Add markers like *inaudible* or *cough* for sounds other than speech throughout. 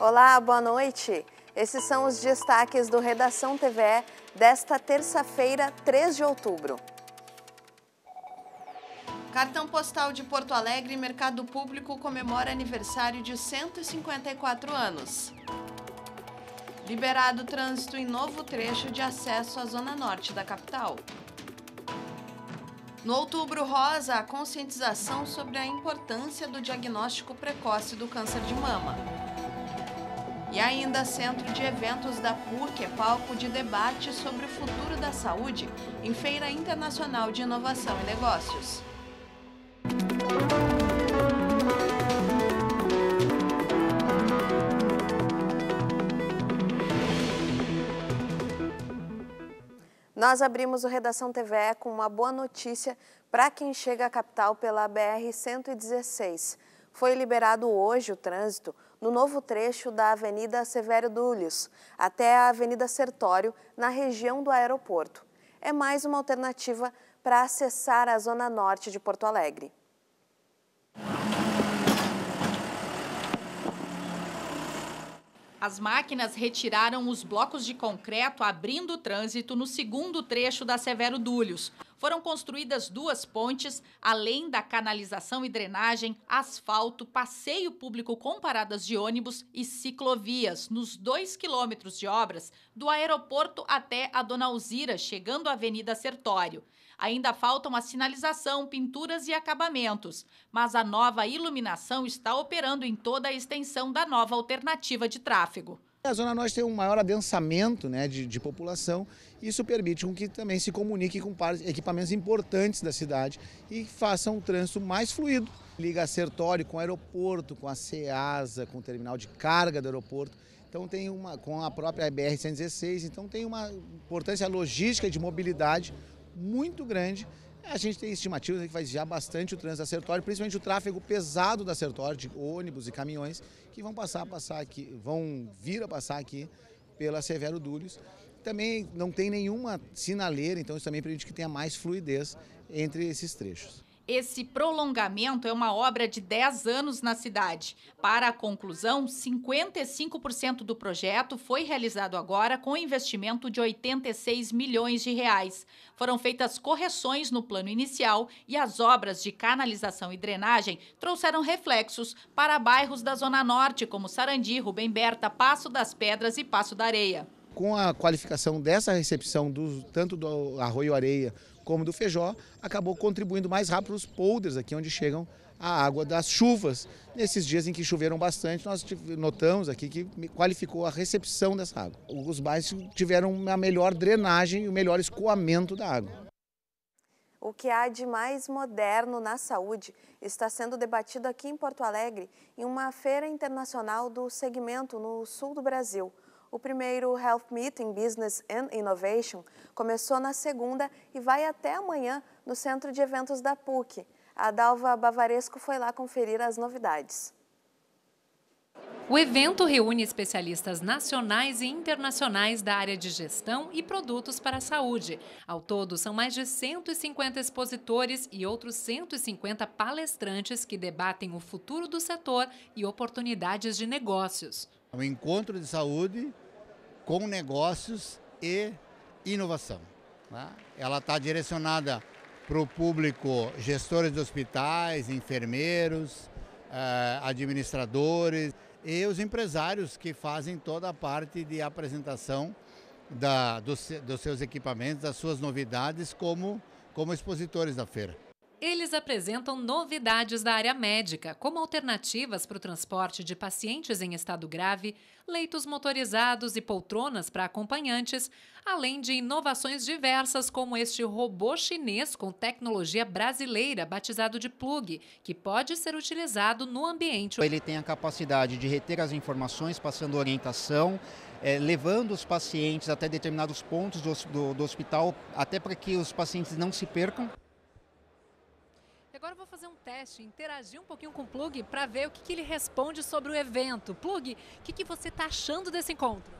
Olá, boa noite. Esses são os destaques do Redação TVE desta terça-feira, 3 de outubro. Cartão Postal de Porto Alegre Mercado Público comemora aniversário de 154 anos. Liberado trânsito em novo trecho de acesso à zona norte da capital. No Outubro Rosa, a conscientização sobre a importância do diagnóstico precoce do câncer de mama. E ainda Centro de Eventos da PUC é palco de debate sobre o futuro da saúde em Feira Internacional de Inovação e Negócios. Nós abrimos o Redação TVE com uma boa notícia para quem chega à capital pela BR-116. Foi liberado hoje o trânsito no novo trecho da Avenida Severo Dulles até a Avenida Sertório, na região do aeroporto. É mais uma alternativa para acessar a zona norte de Porto Alegre. As máquinas retiraram os blocos de concreto, abrindo o trânsito no segundo trecho da Severo Dúlios, foram construídas duas pontes, além da canalização e drenagem, asfalto, passeio público com paradas de ônibus e ciclovias nos dois quilômetros de obras, do aeroporto até a Dona Alzira, chegando à Avenida Sertório. Ainda faltam a sinalização, pinturas e acabamentos, mas a nova iluminação está operando em toda a extensão da nova alternativa de tráfego. A Zona Norte tem um maior adensamento né, de, de população e isso permite com que também se comunique com equipamentos importantes da cidade e faça um trânsito mais fluido. Liga a Sertório com o aeroporto, com a CEASA, com o terminal de carga do aeroporto. Então tem uma, com a própria BR-116, então tem uma importância logística e de mobilidade muito grande a gente tem estimativas que vai desviar bastante o trânsito da Sertório, principalmente o tráfego pesado da Sertório, de ônibus e caminhões, que vão passar a passar aqui, vão vir a passar aqui pela Severo Dúlios. Também não tem nenhuma sinaleira, então isso também permite que tenha mais fluidez entre esses trechos. Esse prolongamento é uma obra de 10 anos na cidade. Para a conclusão, 55% do projeto foi realizado agora com investimento de 86 milhões de reais. Foram feitas correções no plano inicial e as obras de canalização e drenagem trouxeram reflexos para bairros da Zona Norte, como Sarandi, Rubem Berta, Passo das Pedras e Passo da Areia. Com a qualificação dessa recepção, do, tanto do Arroio Areia como do Feijó, acabou contribuindo mais rápido para os polders aqui onde chegam a água das chuvas. Nesses dias em que choveram bastante, nós notamos aqui que qualificou a recepção dessa água. Os bairros tiveram a melhor drenagem e o melhor escoamento da água. O que há de mais moderno na saúde está sendo debatido aqui em Porto Alegre em uma feira internacional do segmento no sul do Brasil. O primeiro Health Meeting Business and Innovation começou na segunda e vai até amanhã no Centro de Eventos da PUC. A Dalva Bavaresco foi lá conferir as novidades. O evento reúne especialistas nacionais e internacionais da área de gestão e produtos para a saúde. Ao todo, são mais de 150 expositores e outros 150 palestrantes que debatem o futuro do setor e oportunidades de negócios. É um encontro de saúde com negócios e inovação. Né? Ela está direcionada para o público gestores de hospitais, enfermeiros, eh, administradores e os empresários que fazem toda a parte de apresentação da, dos, dos seus equipamentos, das suas novidades como, como expositores da feira. Eles apresentam novidades da área médica, como alternativas para o transporte de pacientes em estado grave, leitos motorizados e poltronas para acompanhantes, além de inovações diversas como este robô chinês com tecnologia brasileira, batizado de plug, que pode ser utilizado no ambiente. Ele tem a capacidade de reter as informações, passando orientação, é, levando os pacientes até determinados pontos do, do, do hospital, até para que os pacientes não se percam agora eu vou fazer um teste, interagir um pouquinho com o Plug para ver o que, que, ele responde sobre o evento. Plug, o que, que você está achando desse encontro?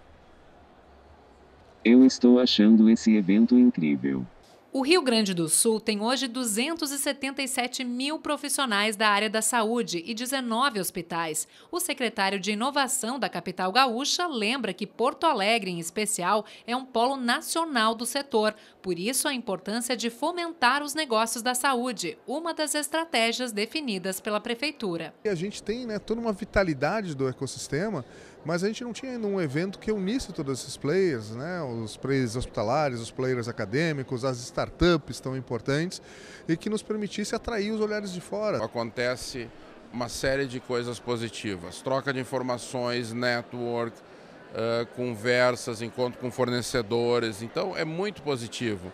Eu estou achando esse evento incrível. O Rio Grande do Sul tem hoje 277 mil profissionais da área da saúde e 19 hospitais. O secretário de Inovação da capital gaúcha lembra que Porto Alegre, em especial, é um polo nacional do setor. Por isso, a importância de fomentar os negócios da saúde, uma das estratégias definidas pela Prefeitura. A gente tem né, toda uma vitalidade do ecossistema, mas a gente não tinha ainda um evento que unisse todos esses players, né, os players hospitalares, os players acadêmicos, as estatísticas startups tão importantes e que nos permitisse atrair os olhares de fora. Acontece uma série de coisas positivas, troca de informações, network, uh, conversas, encontro com fornecedores, então é muito positivo.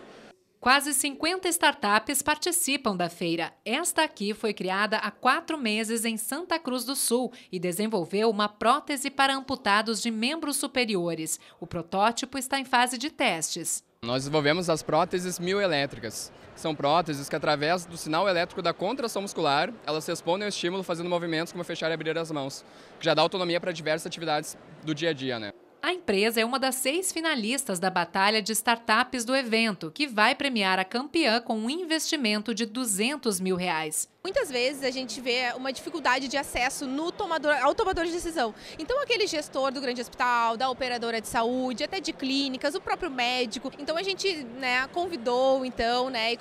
Quase 50 startups participam da feira. Esta aqui foi criada há quatro meses em Santa Cruz do Sul e desenvolveu uma prótese para amputados de membros superiores. O protótipo está em fase de testes. Nós desenvolvemos as próteses mioelétricas, que são próteses que através do sinal elétrico da contração muscular, elas respondem ao estímulo fazendo movimentos como fechar e abrir as mãos, que já dá autonomia para diversas atividades do dia a dia, né? A empresa é uma das seis finalistas da Batalha de Startups do evento, que vai premiar a campeã com um investimento de 200 mil reais. Muitas vezes a gente vê uma dificuldade de acesso no tomador, ao tomador de decisão. Então, aquele gestor do grande hospital, da operadora de saúde, até de clínicas, o próprio médico. Então, a gente né, convidou, então, né, e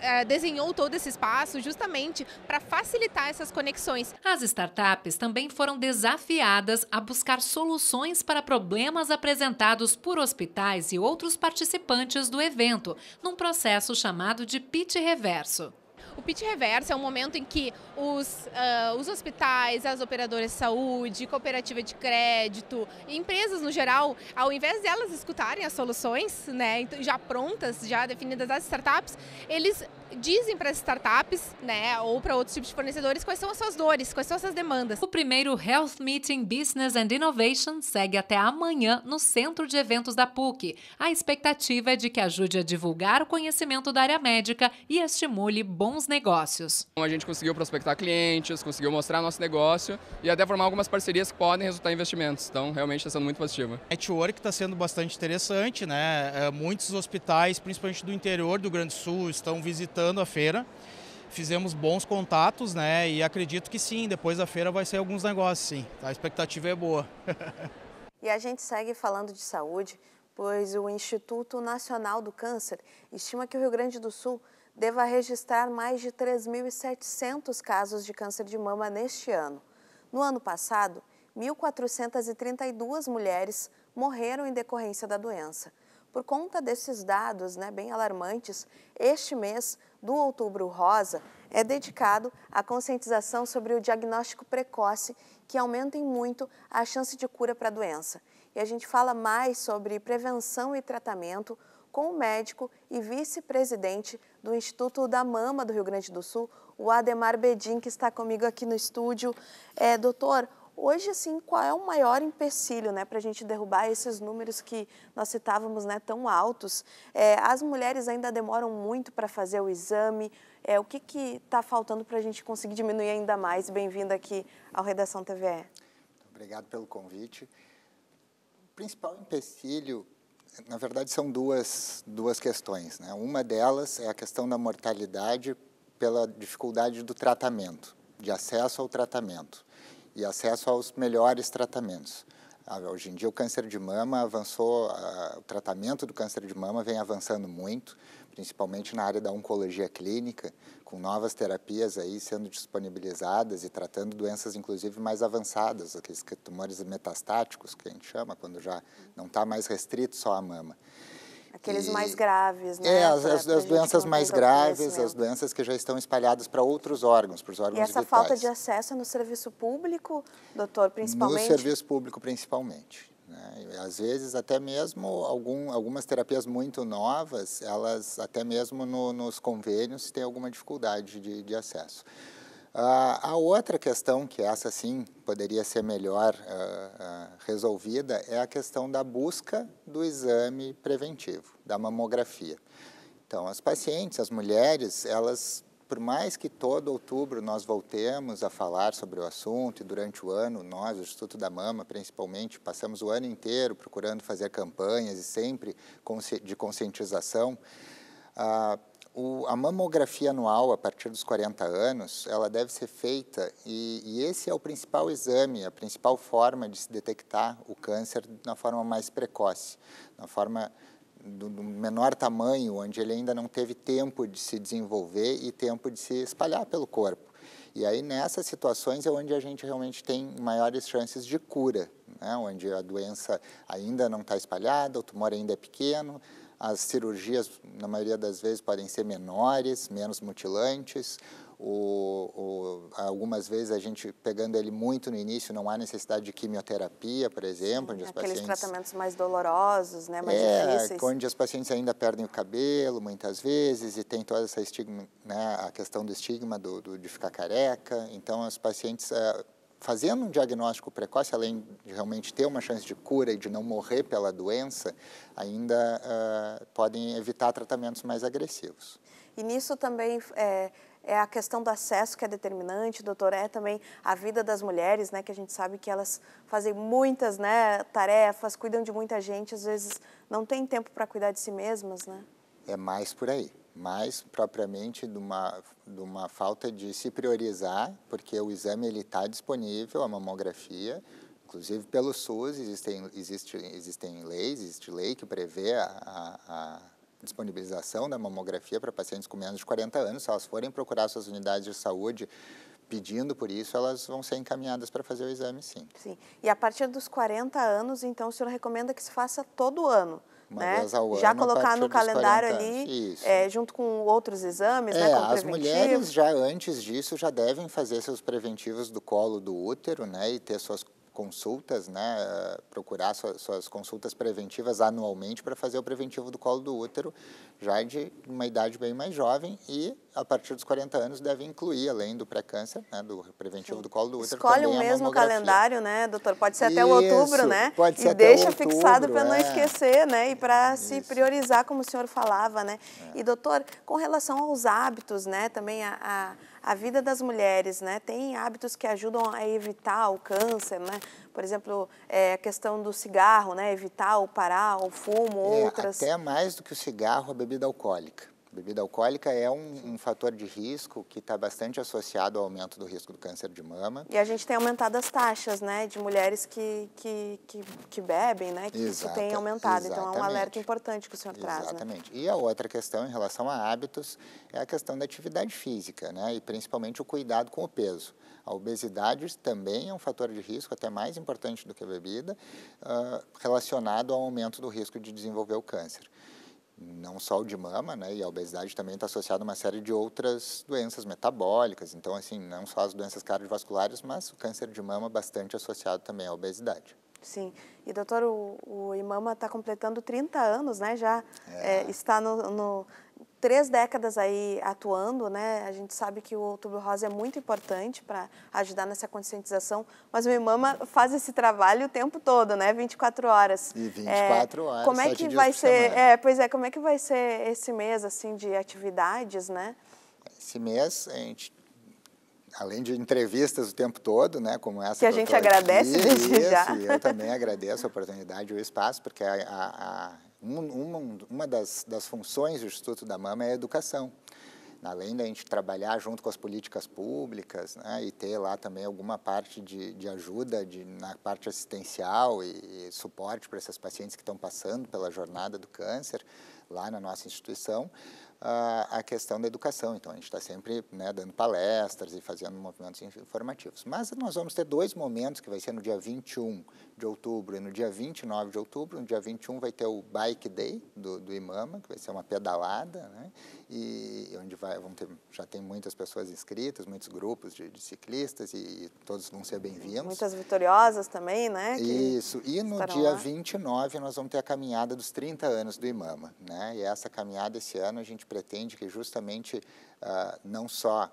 é, desenhou todo esse espaço justamente para facilitar essas conexões. As startups também foram desafiadas a buscar soluções para problemas apresentados por hospitais e outros participantes do evento, num processo chamado de pitch reverso. O pit reverso é um momento em que os, uh, os hospitais, as operadoras de saúde, cooperativa de crédito, empresas no geral, ao invés delas escutarem as soluções, né, então, já prontas, já definidas as startups, eles dizem para as startups, né, ou para outros tipos de fornecedores, quais são as suas dores, quais são as suas demandas. O primeiro Health Meeting Business and Innovation segue até amanhã no Centro de Eventos da PUC. A expectativa é de que ajude a divulgar o conhecimento da área médica e estimule bons negócios. Então, a gente conseguiu prospectar clientes, conseguiu mostrar nosso negócio e até formar algumas parcerias que podem resultar em investimentos. Então, realmente está sendo muito positivo. Network está sendo bastante interessante, né? É, muitos hospitais, principalmente do interior do Grande Sul, estão visitando começando a feira, fizemos bons contatos, né? E acredito que sim, depois da feira vai sair alguns negócios, sim. A expectativa é boa. *laughs* e a gente segue falando de saúde, pois o Instituto Nacional do Câncer estima que o Rio Grande do Sul deva registrar mais de 3.700 casos de câncer de mama neste ano. No ano passado, 1.432 mulheres morreram em decorrência da doença. Por conta desses dados né, bem alarmantes, este mês do Outubro Rosa é dedicado à conscientização sobre o diagnóstico precoce, que aumenta em muito a chance de cura para a doença. E a gente fala mais sobre prevenção e tratamento com o médico e vice-presidente do Instituto da Mama do Rio Grande do Sul, o Ademar Bedin, que está comigo aqui no estúdio. É, doutor, Hoje, assim, qual é o maior empecilho né, para a gente derrubar esses números que nós citávamos né, tão altos? É, as mulheres ainda demoram muito para fazer o exame. É, o que está faltando para a gente conseguir diminuir ainda mais? bem vindo aqui ao Redação TVE. Obrigado pelo convite. O principal empecilho, na verdade, são duas, duas questões. Né? Uma delas é a questão da mortalidade pela dificuldade do tratamento, de acesso ao tratamento e acesso aos melhores tratamentos. Ah, hoje em dia, o câncer de mama avançou, ah, o tratamento do câncer de mama vem avançando muito, principalmente na área da oncologia clínica, com novas terapias aí sendo disponibilizadas e tratando doenças, inclusive, mais avançadas, aqueles tumores metastáticos, que a gente chama, quando já não está mais restrito só à mama. Aqueles e, mais graves, né? É, as, as, as doenças mais graves, as doenças que já estão espalhadas para outros órgãos, para os órgãos vitais. E essa vitais. falta de acesso no serviço público, doutor, principalmente? No serviço público, principalmente. Né? às vezes, até mesmo algum, algumas terapias muito novas, elas até mesmo no, nos convênios têm alguma dificuldade de, de acesso. Ah, a outra questão, que essa sim poderia ser melhor uh, uh, resolvida, é a questão da busca do exame preventivo, da mamografia. Então, as pacientes, as mulheres, elas, por mais que todo outubro nós voltemos a falar sobre o assunto, e durante o ano, nós, o Instituto da Mama, principalmente, passamos o ano inteiro procurando fazer campanhas e sempre de conscientização. Uh, o, a mamografia anual, a partir dos 40 anos, ela deve ser feita e, e, esse é o principal exame, a principal forma de se detectar o câncer na forma mais precoce, na forma do, do menor tamanho, onde ele ainda não teve tempo de se desenvolver e tempo de se espalhar pelo corpo. E aí, nessas situações, é onde a gente realmente tem maiores chances de cura, né? onde a doença ainda não está espalhada, o tumor ainda é pequeno, as cirurgias, na maioria das vezes, podem ser menores, menos mutilantes. O, o, algumas vezes a gente pegando ele muito no início não há necessidade de quimioterapia, por exemplo, Sim, onde os aqueles pacientes... tratamentos mais dolorosos, né, mais é, difíceis. onde os pacientes ainda perdem o cabelo muitas vezes e tem toda essa estigma, né, a questão do estigma do, do de ficar careca. Então, os pacientes eh, fazendo um diagnóstico precoce, além de realmente ter uma chance de cura e de não morrer pela doença, ainda uh, podem evitar tratamentos mais agressivos. E nisso também é, é, a questão do acesso que é determinante, doutor, é também a vida das mulheres, né, que a gente sabe que elas fazem muitas né, tarefas, cuidam de muita gente, às vezes não tem tempo para cuidar de si mesmas, né? É mais por aí mais propriamente de uma, de uma falta de se priorizar, porque o exame está disponível, a mamografia, inclusive pelo SUS existem, existe, existem leis, existe lei que prevê a, a, a disponibilização da mamografia para pacientes com menos de 40 anos, se elas forem procurar suas unidades de saúde pedindo por isso, elas vão ser encaminhadas para fazer o exame, sim. Sim. E a partir dos 40 anos, então, o senhor recomenda que se faça todo ano? Né? Já tá colocar no calendário ali, é, junto com outros exames, né, é, né? Como as mulheres já antes disso já devem fazer seus preventivos do colo do útero, né? E ter suas consultas, né, eh, procurar suas consultas preventivas anualmente para fazer o preventivo do colo do útero, já de uma idade bem mais jovem e a partir dos 40 anos deve incluir, além do pré-câncer, né, do preventivo Sim. do colo do útero, Escolhe também o mesmo calendário, né, doutor? Pode ser até Isso, o outubro, né? Pode ser e até deixa outubro, fixado para é. não esquecer, né, e para é, se priorizar, como o senhor falava, né? É. E doutor, com relação aos hábitos, né, também a, a a vida das mulheres, né? Tem hábitos que ajudam a evitar o câncer, né? Por exemplo, é, a questão do cigarro, né? Evitar ou parar o fumo, é, outras. Até mais do que o cigarro, a bebida alcoólica. Bebida alcoólica é um, um fator de risco que está bastante associado ao aumento do risco do câncer de mama. E a gente tem aumentado as taxas, né, de mulheres que, que, que, que bebem, né, que Exata, isso tem aumentado. Exatamente. Então é um alerta importante que o senhor né? exatamente. traz, Exatamente. Né? E a outra questão em relação a hábitos é a questão da atividade física, né, e principalmente o cuidado com o peso. A obesidade também é um fator de risco, até mais importante do que a bebida, uh, relacionado ao aumento do risco de desenvolver o câncer não só o de mama, né? E a obesidade também está associada a uma série de outras doenças metabólicas. Então, assim, não só as doenças cardiovasculares, mas o câncer de mama bastante associado também à obesidade. Sim. E, doutor, o, o Imama está completando 30 anos, né? Já é. É, está no, no três décadas aí atuando, né? A gente sabe que o Outubro Rosa é muito importante para ajudar nessa conscientização, mas o Imama faz esse trabalho o tempo todo, né? 24 horas. E 24 é, horas. Como é que vai ser? É, pois é, como é que vai ser esse mês assim de atividades, né? Esse mês a gente além de entrevistas o tempo todo, né, como essa que a gente agradece aqui, desde isso, já. eu também agradeço a oportunidade e o espaço, porque a, a, a uma, uma das, das funções do Instituto da Mama é a educação além da gente trabalhar junto com as políticas públicas né, e ter lá também alguma parte de, de ajuda de, na parte assistencial e, e suporte para essas pacientes que estão passando pela jornada do câncer lá na nossa instituição, a questão da educação. Então, a gente está sempre né, dando palestras e fazendo movimentos informativos. Mas nós vamos ter dois momentos, que vai ser no dia 21 de outubro e no dia 29 de outubro, no dia 21 vai ter o Bike Day do, do Imama, que vai ser uma pedalada, né? E onde vai, vão ter, já tem muitas pessoas inscritas, muitos grupos de, de ciclistas e, e, todos vão ser bem-vindos. Muitas vitoriosas também, né? Isso. E no dia lá. 29 nós vamos ter a caminhada dos 30 anos do Imama, né? E essa caminhada esse ano a gente pretende que justamente uh, não só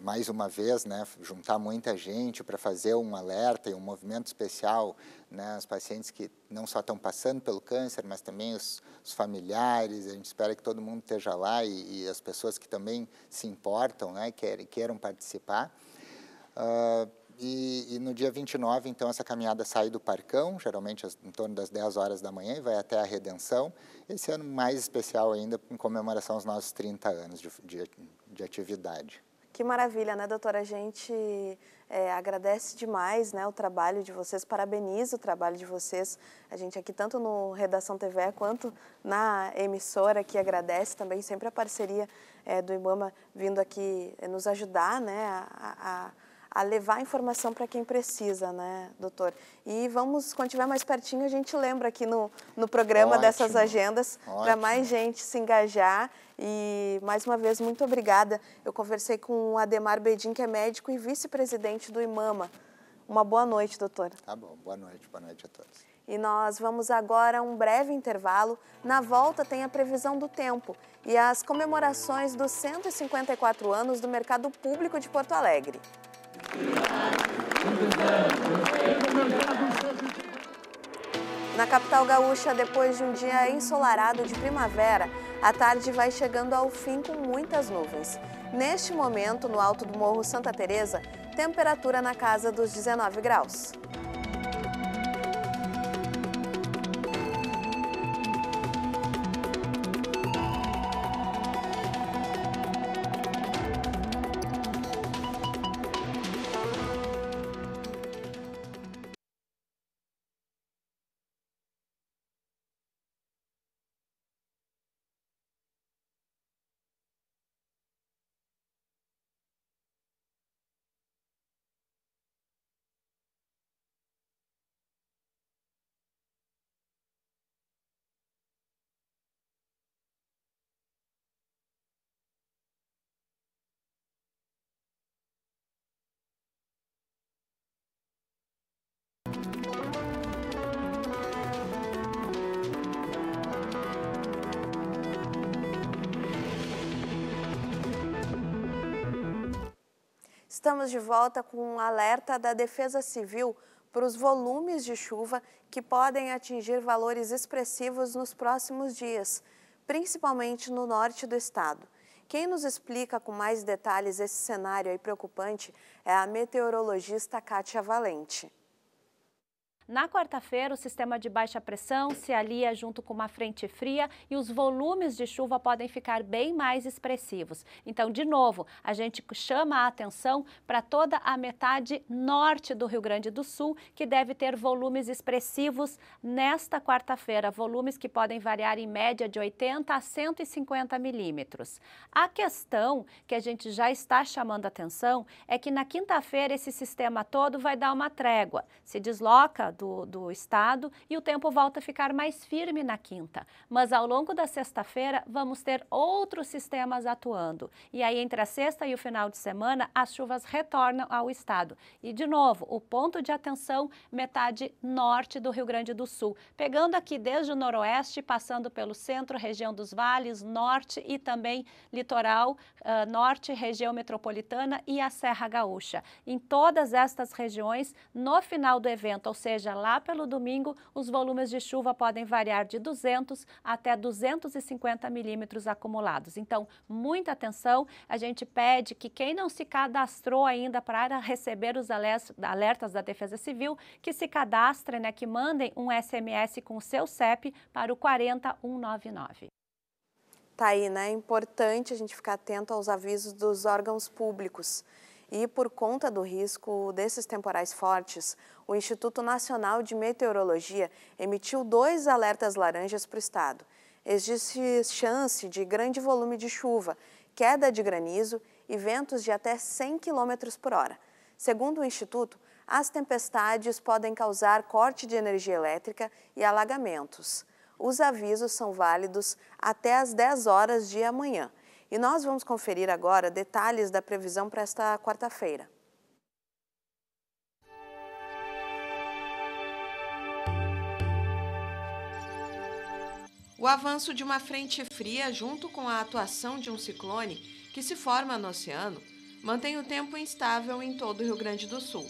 mais uma vez, né, juntar muita gente para fazer um alerta e um movimento especial, né, os pacientes que não só estão passando pelo câncer, mas também os, os familiares, a gente espera que todo mundo esteja lá e, e as pessoas que também se importam, né, queiram, queiram participar. Uh, e, e, no dia 29, então, essa caminhada sai do Parcão, geralmente em torno das 10 horas da manhã, e vai até a Redenção. Esse ano mais especial ainda, em comemoração aos nossos 30 anos de, de, de atividade. Que maravilha, né, doutora? A gente é, agradece demais né, o trabalho de vocês, parabeniza o trabalho de vocês. A gente aqui, tanto no Redação TV quanto na emissora, que agradece também sempre a parceria é, do Ibama vindo aqui é, nos ajudar né, a, a, a levar a informação para quem precisa, né, doutor? E vamos, quando estiver mais pertinho, a gente lembra aqui no, no programa Ótimo. dessas agendas para mais gente se engajar e mais uma vez, muito obrigada. Eu conversei com o Ademar Bedin, que é médico e vice-presidente do IMAMA. Uma boa noite, doutor. Tá bom, boa noite, boa noite a todos. E nós vamos agora a um breve intervalo. Na volta tem a previsão do tempo e as comemorações dos 154 anos do Mercado Público de Porto Alegre. Na capital gaúcha, depois de um dia ensolarado de primavera, a tarde vai chegando ao fim com muitas nuvens. Neste momento, no alto do Morro Santa Teresa, temperatura na casa dos 19 graus. Estamos de volta com um alerta da Defesa Civil para os volumes de chuva que podem atingir valores expressivos nos próximos dias, principalmente no norte do estado. Quem nos explica com mais detalhes esse cenário aí preocupante é a meteorologista Kátia Valente. Na quarta-feira, o sistema de baixa pressão se alia junto com uma frente fria e os volumes de chuva podem ficar bem mais expressivos. Então, de novo, a gente chama a atenção para toda a metade norte do Rio Grande do Sul, que deve ter volumes expressivos nesta quarta-feira, volumes que podem variar em média de 80 a 150 milímetros. A questão que a gente já está chamando atenção é que na quinta-feira esse sistema todo vai dar uma trégua, se desloca do, do estado e o tempo volta a ficar mais firme na quinta. Mas ao longo da sexta-feira, vamos ter outros sistemas atuando. E aí, entre a sexta e o final de semana, as chuvas retornam ao estado. E, de novo, o ponto de atenção, metade norte do Rio Grande do Sul. Pegando aqui desde o noroeste, passando pelo centro, região dos vales, norte e também litoral, uh, norte, região metropolitana e a Serra Gaúcha. Em todas estas regiões, no final do evento, ou seja, seja, lá pelo domingo, os volumes de chuva podem variar de 200 até 250 milímetros acumulados. Então, muita atenção. A gente pede que quem não se cadastrou ainda para receber os alertas da Defesa Civil, que se cadastrem, né, que mandem um SMS com o seu CEP para o 40199. Tá aí, né? É importante a gente ficar atento aos avisos dos órgãos públicos. E por conta do risco desses temporais fortes, o Instituto Nacional de Meteorologia emitiu dois alertas laranjas para o estado. Existe chance de grande volume de chuva, queda de granizo e ventos de até 100 km por hora. Segundo o Instituto, as tempestades podem causar corte de energia elétrica e alagamentos. Os avisos são válidos até às 10 horas de amanhã. E nós vamos conferir agora detalhes da previsão para esta quarta-feira. O avanço de uma frente fria, junto com a atuação de um ciclone que se forma no oceano, mantém o tempo instável em todo o Rio Grande do Sul.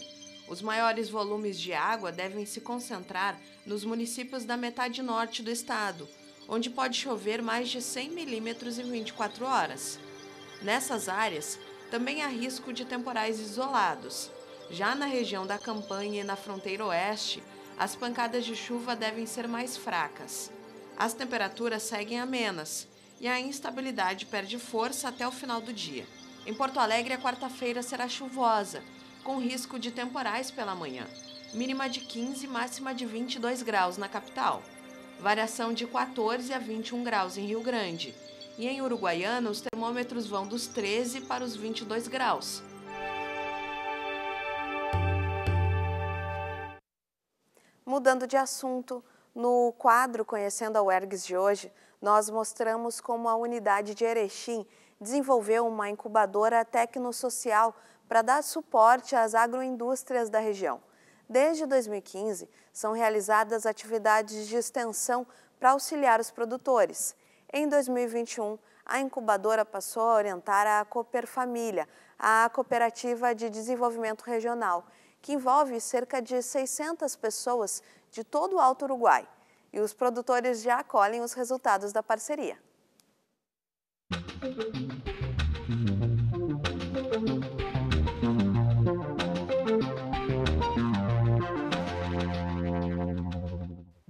Os maiores volumes de água devem se concentrar nos municípios da metade norte do estado, onde pode chover mais de 100 milímetros em 24 horas. Nessas áreas, também há risco de temporais isolados. Já na região da campanha e na fronteira oeste, as pancadas de chuva devem ser mais fracas. As temperaturas seguem amenas e a instabilidade perde força até o final do dia. Em Porto Alegre, a quarta-feira será chuvosa, com risco de temporais pela manhã, mínima de 15 e máxima de 22 graus na capital variação de 14 a 21 graus em Rio Grande. E em Uruguaiana, os termômetros vão dos 13 para os 22 graus. Mudando de assunto, no quadro Conhecendo a UERGS de hoje, nós mostramos como a unidade de Erechim desenvolveu uma incubadora tecnosocial para dar suporte às agroindústrias da região. Desde 2015, são realizadas atividades de extensão para auxiliar os produtores. Em 2021, a incubadora passou a orientar a Cooper Família, a cooperativa de desenvolvimento regional, que envolve cerca de 600 pessoas de todo o Alto Uruguai. E os produtores já acolhem os resultados da parceria.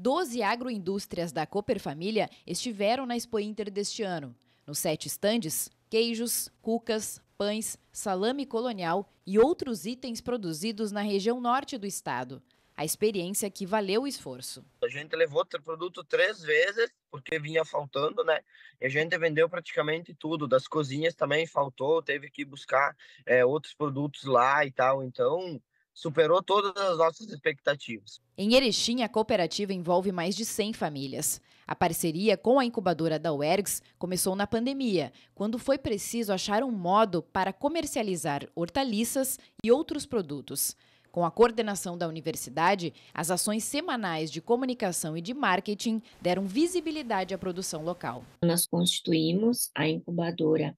12 agroindústrias da Cooper Família estiveram na Expo Inter deste ano. Nos sete estandes, queijos, cucas, pães, salame colonial e outros itens produzidos na região norte do estado. A experiência que valeu o esforço. A gente levou o produto três vezes, porque vinha faltando, né? E a gente vendeu praticamente tudo. Das cozinhas também faltou, teve que buscar é, outros produtos lá e tal. Então, superou todas as nossas expectativas. Em Erechim, a cooperativa envolve mais de 100 famílias. A parceria com a incubadora da UERGS começou na pandemia, quando foi preciso achar um modo para comercializar hortaliças e outros produtos. Com a coordenação da universidade, as ações semanais de comunicação e de marketing deram visibilidade à produção local. Nós constituímos a incubadora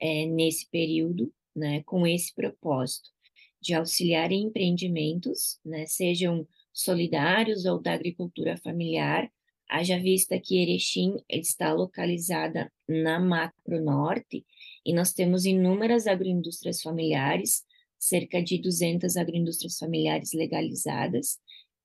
é, nesse período, né, com esse propósito de auxiliar em empreendimentos, né, sejam solidários ou da agricultura familiar, haja vista que Erechim está localizada na Macro Norte e nós temos inúmeras agroindústrias familiares, cerca de 200 agroindústrias familiares legalizadas,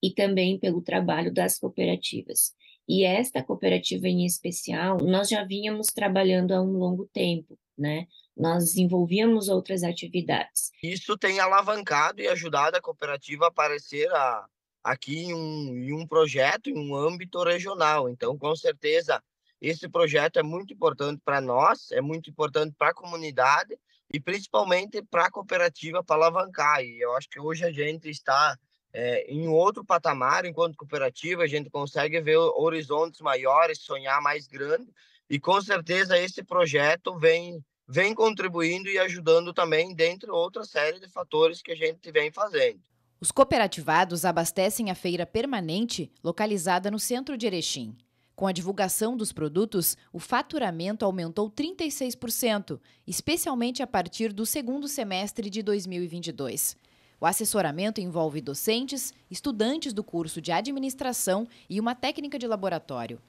e também pelo trabalho das cooperativas. E esta cooperativa em especial, nós já vínhamos trabalhando há um longo tempo, né? nós desenvolvíamos outras atividades. Isso tem alavancado e ajudado a cooperativa a aparecer a, aqui em um, em um projeto, em um âmbito regional. Então, com certeza, esse projeto é muito importante para nós, é muito importante para a comunidade e principalmente para a cooperativa para alavancar. E eu acho que hoje a gente está é, em outro patamar enquanto cooperativa, a gente consegue ver horizontes maiores, sonhar mais grande. E com certeza esse projeto vem vem contribuindo e ajudando também, dentre outra série de fatores que a gente vem fazendo. Os cooperativados abastecem a feira permanente localizada no centro de Erechim. Com a divulgação dos produtos, o faturamento aumentou 36%, especialmente a partir do segundo semestre de 2022. O assessoramento envolve docentes, estudantes do curso de administração e uma técnica de laboratório.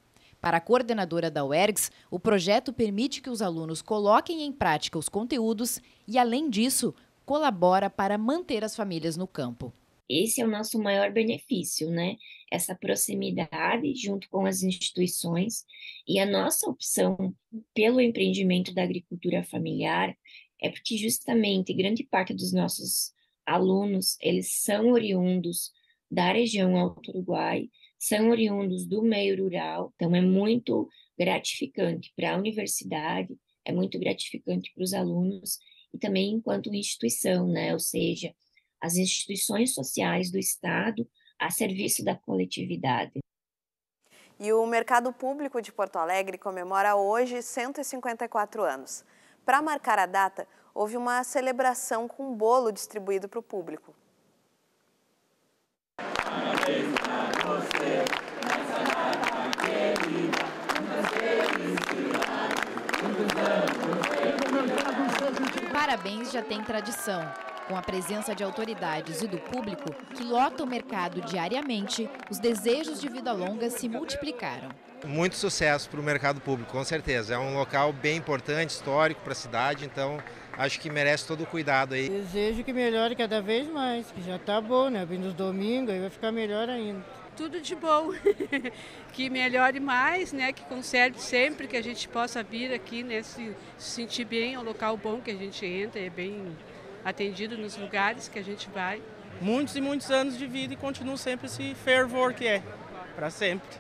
Para a coordenadora da UERGS, o projeto permite que os alunos coloquem em prática os conteúdos e, além disso, colabora para manter as famílias no campo. Esse é o nosso maior benefício, né? Essa proximidade junto com as instituições e a nossa opção pelo empreendimento da agricultura familiar é porque justamente grande parte dos nossos alunos, eles são oriundos da região Alto Uruguai são oriundos do meio rural, então é muito gratificante para a universidade, é muito gratificante para os alunos e também enquanto instituição, né? Ou seja, as instituições sociais do Estado a serviço da coletividade. E o Mercado Público de Porto Alegre comemora hoje 154 anos. Para marcar a data, houve uma celebração com um bolo distribuído para o público. Parabéns. Parabéns já tem tradição. Com a presença de autoridades e do público que lota o mercado diariamente, os desejos de vida longa se multiplicaram. Muito sucesso para o mercado público, com certeza. É um local bem importante, histórico para a cidade, então acho que merece todo o cuidado aí. Desejo que melhore cada vez mais, que já está bom, né? Vindo os domingos, aí vai ficar melhor ainda tudo de bom, *laughs* que melhore mais, né, que conserve sempre, que a gente possa vir aqui, né, se, sentir bem, é um local bom que a gente entra, é bem atendido nos lugares que a gente vai. Muitos e muitos anos de vida e continua sempre esse fervor que é, para sempre.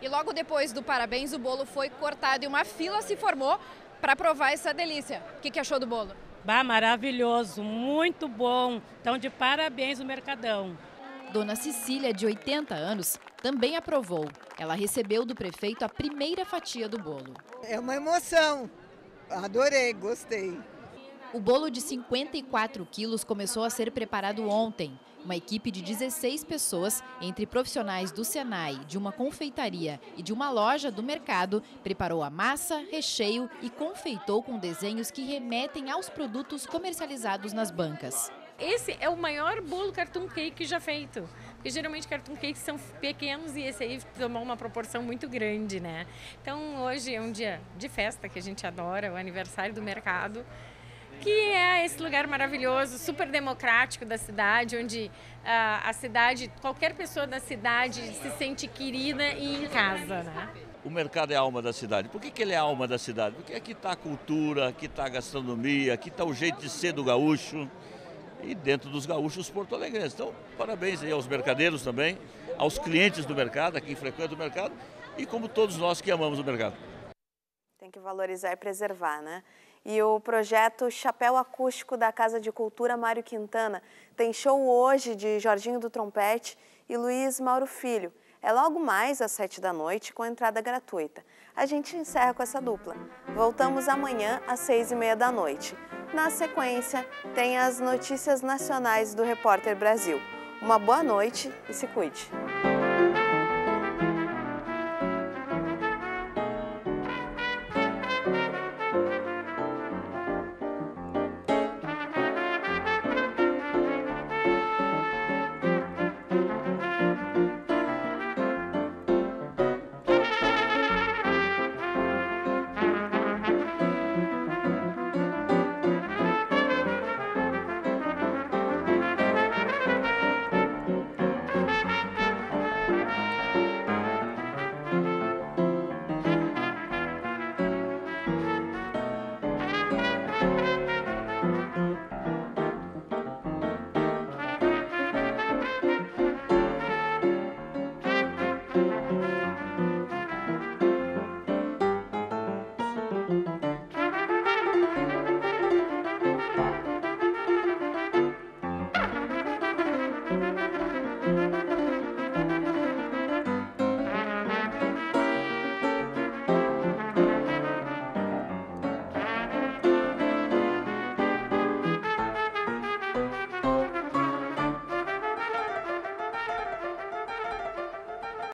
E logo depois do parabéns, o bolo foi cortado e uma fila se formou para provar essa delícia. O que, que achou do bolo? Bah, maravilhoso, muito bom. Então, de parabéns o Mercadão. Dona Cecília, de 80 anos, também aprovou. Ela recebeu do prefeito a primeira fatia do bolo. É uma emoção. Adorei, gostei. O bolo de 54 quilos começou a ser preparado ontem. Uma equipe de 16 pessoas, entre profissionais do Senai, de uma confeitaria e de uma loja do mercado, preparou a massa, recheio e confeitou com desenhos que remetem aos produtos comercializados nas bancas esse é o maior bolo cartoon cake já feito. Porque geralmente cartoon cakes são pequenos e esse aí tomou uma proporção muito grande, né? Então hoje é um dia de festa que a gente adora, o aniversário do mercado, que é esse lugar maravilhoso, super democrático da cidade, onde a, ah, a cidade, qualquer pessoa da cidade se sente querida e em casa, né? o mercado é a alma da cidade. Por que, que ele é a alma da cidade? Porque aqui está a cultura, aqui está a gastronomia, aqui está o jeito de ser do gaúcho e dentro dos gaúchos porto-alegrenses. Então, parabéns aí aos mercadeiros também, aos clientes do mercado, a quem frequenta o mercado e como todos nós que amamos o mercado. Tem que valorizar e preservar, né? E o projeto Chapéu Acústico da Casa de Cultura Mário Quintana tem show hoje de Jorginho do Trompete e Luiz Mauro Filho. É logo mais às sete da noite com entrada gratuita. A gente encerra com essa dupla. Voltamos amanhã às seis e meia da noite. Na sequência, tem as notícias nacionais do Repórter Brasil. Uma boa noite e se cuide!